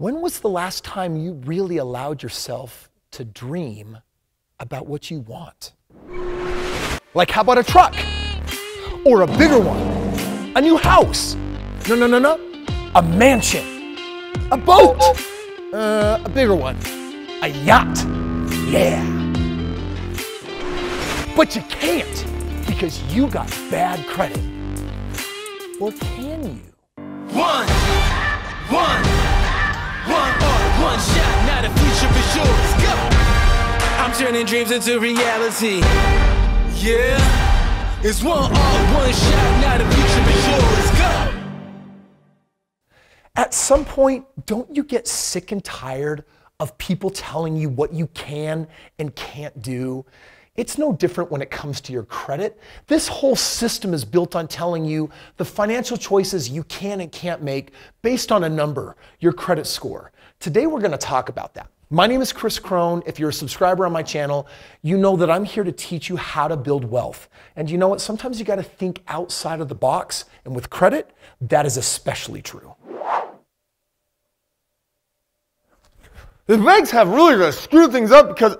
When was the last time you really allowed yourself to dream about what you want? Like, how about a truck? Or a bigger one? A new house? No, no, no, no. A mansion? A boat? Uh, a bigger one? A yacht? Yeah. But you can't because you got bad credit. Or can you? One. One shot, now the future is yours. Go! I'm turning dreams into reality. Yeah. It's one one shot, now the future is yours. Go! At some point, don't you get sick and tired of people telling you what you can and can't do? It's no different when it comes to your credit. This whole system is built on telling you the financial choices you can and can't make based on a number, your credit score. Today we're going to talk about that. My name is Chris Crone. If you're a subscriber on my channel, you know that I'm here to teach you how to build wealth. And you know what? Sometimes you got to think outside of the box. And with credit, that is especially true. The banks have really, really screwed things up because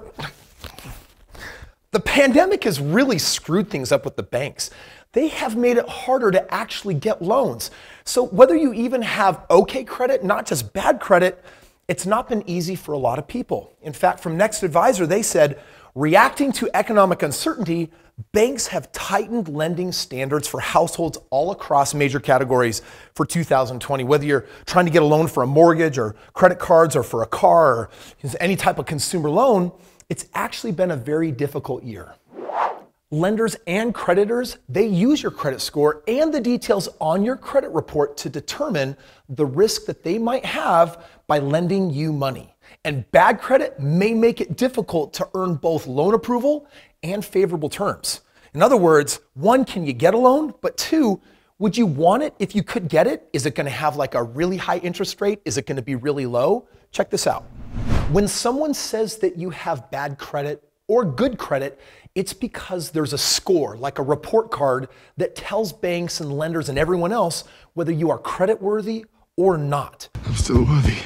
the pandemic has really screwed things up with the banks they have made it harder to actually get loans. So whether you even have okay credit, not just bad credit, it's not been easy for a lot of people. In fact, from Next Advisor, they said reacting to economic uncertainty, banks have tightened lending standards for households all across major categories for 2020. Whether you're trying to get a loan for a mortgage or credit cards or for a car or any type of consumer loan, it's actually been a very difficult year. Lenders and creditors, they use your credit score and the details on your credit report to determine the risk that they might have by lending you money. And bad credit may make it difficult to earn both loan approval and favorable terms. In other words, one, can you get a loan? But two, would you want it if you could get it? Is it gonna have like a really high interest rate? Is it gonna be really low? Check this out. When someone says that you have bad credit or good credit, it's because there's a score, like a report card, that tells banks and lenders and everyone else whether you are credit worthy or not. I'm still worthy.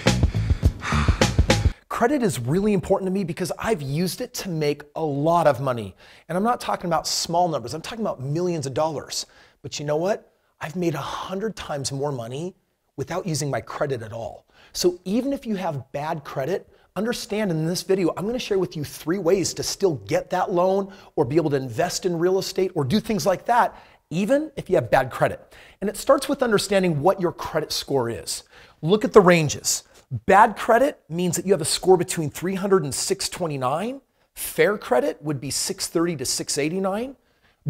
Credit is really important to me because I've used it to make a lot of money. And I'm not talking about small numbers, I'm talking about millions of dollars. But you know what? I've made a hundred times more money without using my credit at all. So even if you have bad credit, Understand in this video, I'm gonna share with you three ways to still get that loan or be able to invest in real estate or do things like that, even if you have bad credit. And it starts with understanding what your credit score is. Look at the ranges. Bad credit means that you have a score between 300 and 629. Fair credit would be 630 to 689.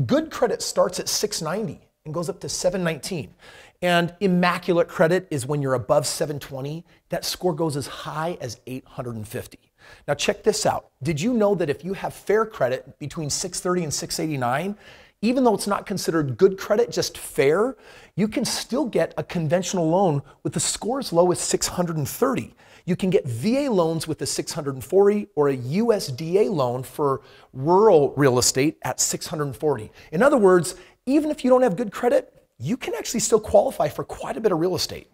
Good credit starts at 690 and goes up to 719. And immaculate credit is when you're above 720, that score goes as high as 850. Now, check this out. Did you know that if you have fair credit between 630 and 689, even though it's not considered good credit, just fair, you can still get a conventional loan with a score as low as 630. You can get VA loans with a 640 or a USDA loan for rural real estate at 640. In other words, even if you don't have good credit, you can actually still qualify for quite a bit of real estate.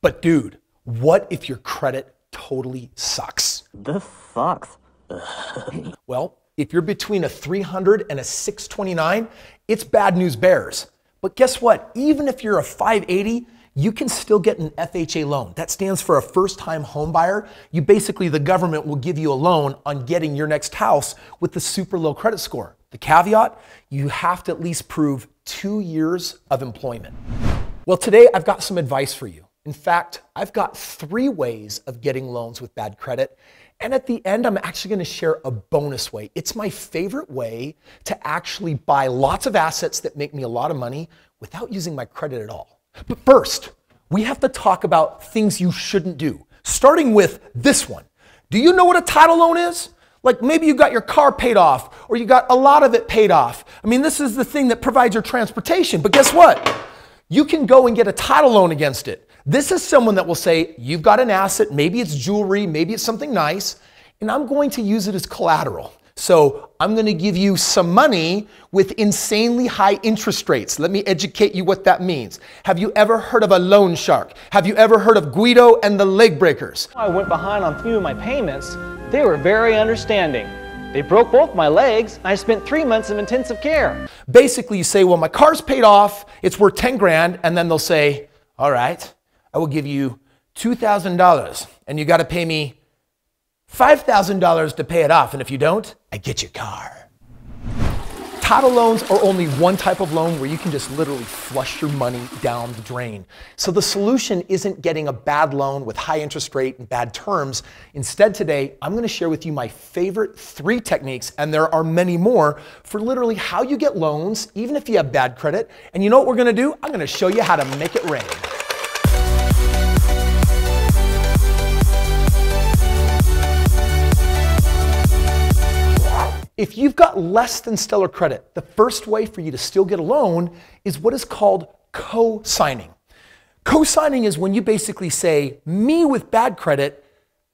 But dude, what if your credit totally sucks? This sucks. well, if you're between a 300 and a 629, it's bad news bears. But guess what? Even if you're a 580, you can still get an FHA loan. That stands for a first time home buyer. You basically, the government will give you a loan on getting your next house with the super low credit score. The caveat, you have to at least prove two years of employment. Well, today I've got some advice for you. In fact, I've got three ways of getting loans with bad credit. And at the end, I'm actually going to share a bonus way. It's my favorite way to actually buy lots of assets that make me a lot of money without using my credit at all. But first, we have to talk about things you shouldn't do, starting with this one. Do you know what a title loan is? Like maybe you got your car paid off or you got a lot of it paid off. I mean, this is the thing that provides your transportation. But guess what? You can go and get a title loan against it. This is someone that will say, You've got an asset, maybe it's jewelry, maybe it's something nice, and I'm going to use it as collateral. So I'm going to give you some money with insanely high interest rates. Let me educate you what that means. Have you ever heard of a loan shark? Have you ever heard of Guido and the leg breakers? I went behind on a few of my payments they were very understanding. They broke both my legs. I spent three months of intensive care. Basically, you say, well, my car's paid off. It's worth 10 grand. And then they'll say, all right, I will give you $2,000 and you got to pay me $5,000 to pay it off. And if you don't, I get your car. Paddle loans are only one type of loan where you can just literally flush your money down the drain. So the solution isn't getting a bad loan with high interest rate and bad terms. Instead, today, I'm gonna share with you my favorite three techniques, and there are many more, for literally how you get loans, even if you have bad credit. And you know what we're gonna do? I'm gonna show you how to make it rain. If you've got less than stellar credit, the first way for you to still get a loan is what is called co signing. Co signing is when you basically say, me with bad credit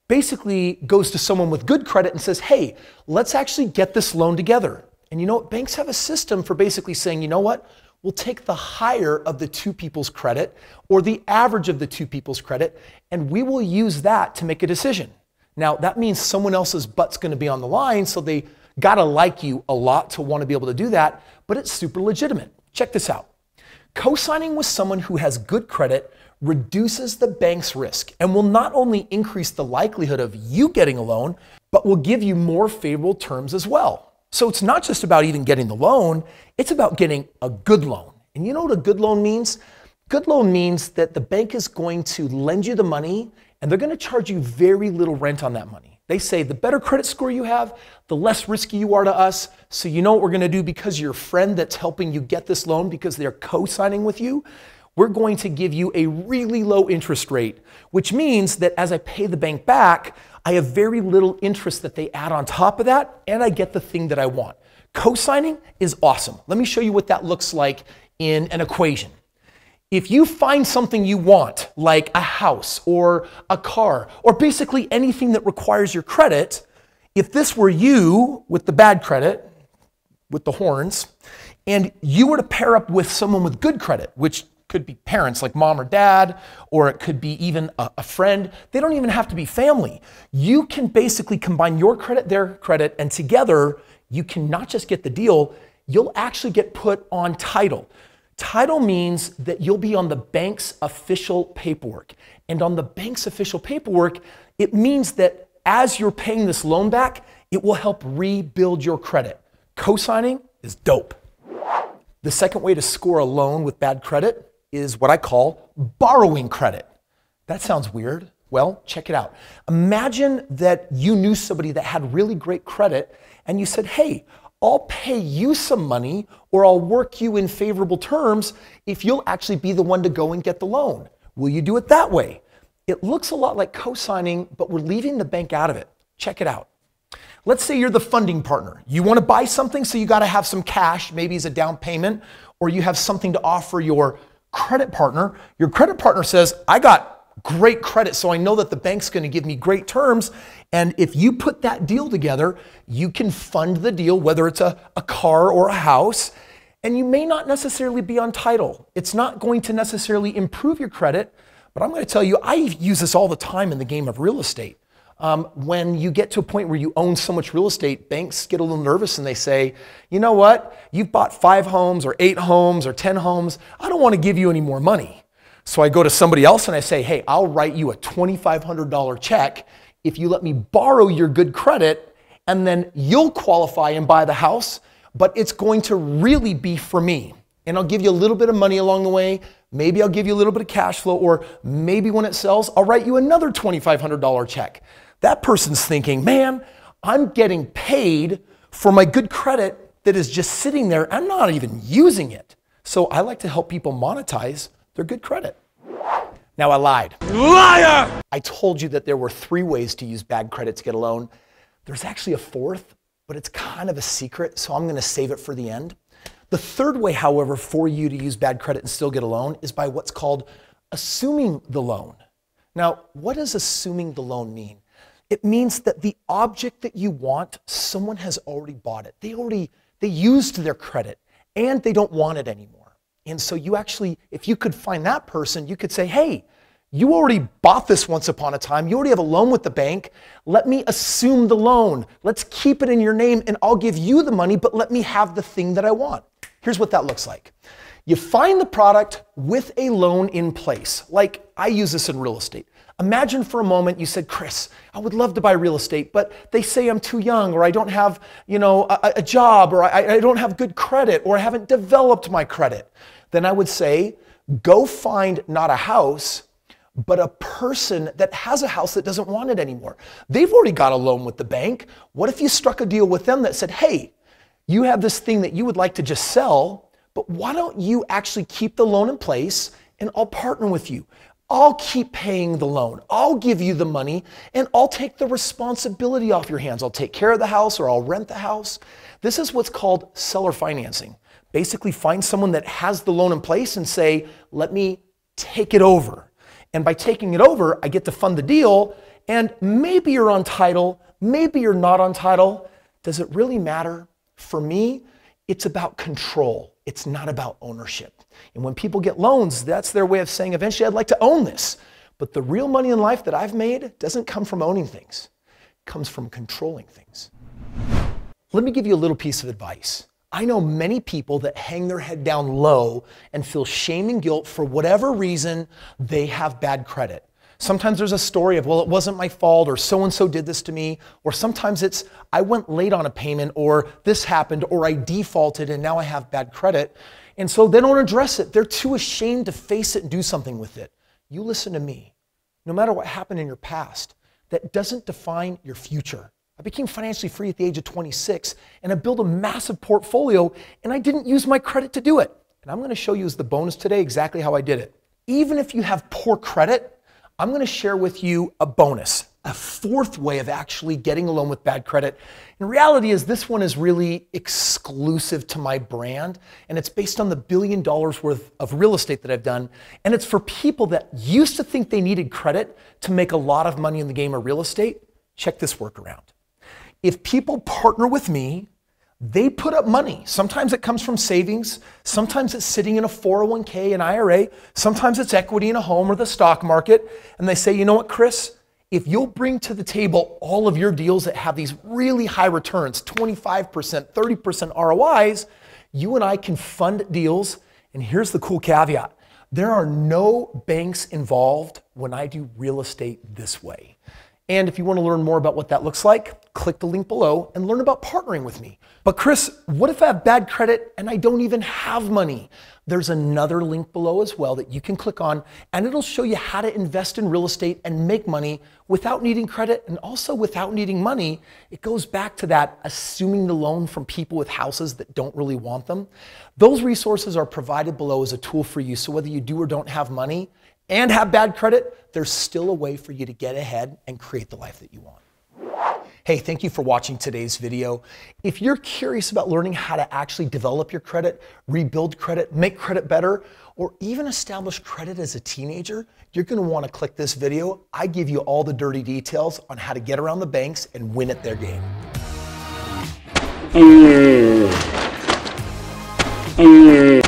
basically goes to someone with good credit and says, hey, let's actually get this loan together. And you know what? Banks have a system for basically saying, you know what? We'll take the higher of the two people's credit or the average of the two people's credit, and we will use that to make a decision. Now, that means someone else's butt's gonna be on the line, so they got to like you a lot to want to be able to do that, but it's super legitimate. Check this out. Co-signing with someone who has good credit reduces the bank's risk and will not only increase the likelihood of you getting a loan, but will give you more favorable terms as well. So it's not just about even getting the loan, it's about getting a good loan. And you know what a good loan means? Good loan means that the bank is going to lend you the money and they're going to charge you very little rent on that money. They say the better credit score you have, the less risky you are to us. So you know what we're going to do because your friend that's helping you get this loan because they're co-signing with you, we're going to give you a really low interest rate, which means that as I pay the bank back, I have very little interest that they add on top of that and I get the thing that I want. Co-signing is awesome. Let me show you what that looks like in an equation. If you find something you want, like a house or a car or basically anything that requires your credit, if this were you with the bad credit, with the horns, and you were to pair up with someone with good credit, which could be parents like mom or dad, or it could be even a, a, friend. They don't even have to be family. You can basically combine your credit, their credit, and together you can not just get the deal, you'll actually get put on title. Title means that you'll be on the bank's official paperwork. And on the bank's official paperwork, it means that as you're paying this loan back, it will help rebuild your credit. Co signing is dope. The second way to score a loan with bad credit is what I call borrowing credit. That sounds weird. Well, check it out. Imagine that you knew somebody that had really great credit and you said, hey, I'll pay you some money or I'll work you in favorable terms if you'll actually be the one to go and get the loan. Will you do it that way? It looks a lot like co signing, but we're leaving the bank out of it. Check it out. Let's say you're the funding partner. You want to buy something, so you got to have some cash, maybe as a down payment, or you have something to offer your credit partner. Your credit partner says, I got great credit, so I know that the bank's going to give me great terms. And if you put that deal together, you can fund the deal, whether it's a, a car or a house. And you may not necessarily be on title. It's not going to necessarily improve your credit, but I'm going to tell you, I use this all the time in the game of real estate. Um, when you get to a point where you own so much real estate, banks get a little nervous and they say, you know what? You've bought five homes or eight homes or 10 homes. I don't want to give you any more money. So I go to somebody else and I say, hey, I'll write you a $2,500 check if you let me borrow your good credit, and then you'll qualify and buy the house, but it's going to really be for me. And I'll give you a little bit of money along the way. Maybe I'll give you a little bit of cash flow, or maybe when it sells, I'll write you another $2,500 check. That person's thinking, man, I'm getting paid for my good credit that is just sitting there. I'm not even using it. So I like to help people monetize they're good credit. Now I lied. Liar! I told you that there were three ways to use bad credit to get a loan. There's actually a fourth, but it's kind of a secret, so I'm gonna save it for the end. The third way, however, for you to use bad credit and still get a loan is by what's called assuming the loan. Now, what does assuming the loan mean? It means that the object that you want, someone has already bought it. They already, they used their credit and they don't want it anymore. And so you actually, if you could find that person, you could say, hey, you already bought this once upon a time. You already have a loan with the bank. Let me assume the loan. Let's keep it in your name and I'll give you the money, but let me have the thing that I want. Here's what that looks like you find the product with a loan in place. Like I use this in real estate. Imagine for a moment you said, Chris, I would love to buy real estate, but they say I'm too young, or I don't have, you know, a, a job, or I, I don't have good credit, or I haven't developed my credit. Then I would say, go find not a house, but a person that has a house that doesn't want it anymore. They've already got a loan with the bank. What if you struck a deal with them that said, hey, you have this thing that you would like to just sell, but why don't you actually keep the loan in place and I'll partner with you? I'll keep paying the loan. I'll give you the money and I'll take the responsibility off your hands. I'll take care of the house or I'll rent the house. This is what's called seller financing. Basically, find someone that has the loan in place and say, let me take it over. And by taking it over, I get to fund the deal. And maybe you're on title, maybe you're not on title. Does it really matter? For me, it's about control. It's not about ownership. And when people get loans, that's their way of saying, eventually, I'd like to own this. But the real money in life that I've made doesn't come from owning things, it comes from controlling things. Let me give you a little piece of advice. I know many people that hang their head down low and feel shame and guilt for whatever reason they have bad credit. Sometimes there's a story of, well, it wasn't my fault, or so and so did this to me, or sometimes it's, I went late on a payment, or this happened, or I defaulted, and now I have bad credit. And so they don't address it. They're too ashamed to face it and do something with it. You listen to me. No matter what happened in your past, that doesn't define your future. I became financially free at the age of 26 and I built a massive portfolio and I didn't use my credit to do it. And I'm going to show you as the bonus today exactly how I did it. Even if you have poor credit, I'm going to share with you a bonus, a fourth way of actually getting a loan with bad credit. In reality is this one is really exclusive to my brand and it's based on the billion dollars worth of real estate that I've done and it's for people that used to think they needed credit to make a lot of money in the game of real estate. Check this workaround. If people partner with me they put up money. Sometimes it comes from savings, sometimes it's sitting in a 401k, an IRA, sometimes it's equity in a home or the stock market. And they say, you know what, Chris? If you'll bring to the table all of your deals that have these really high returns, 25%, 30% ROIs, you and I can fund deals. And here's the cool caveat there are no banks involved when I do real estate this way. And if you want to learn more about what that looks like, click the link below and learn about partnering with me. But Chris, what if I have bad credit and I don't even have money? There's another link below as well that you can click on and it'll show you how to invest in real estate and make money without needing credit and also without needing money. It goes back to that assuming the loan from people with houses that don't really want them. Those resources are provided below as a tool for you. So whether you do or don't have money, and have bad credit, there's still a way for you to get ahead and create the life that you want. Hey, thank you for watching today's video. If you're curious about learning how to actually develop your credit, rebuild credit, make credit better, or even establish credit as a teenager, you're gonna to want to to click this video. I give you all the dirty details on how to get around the banks and win at their game. Mm. Mm.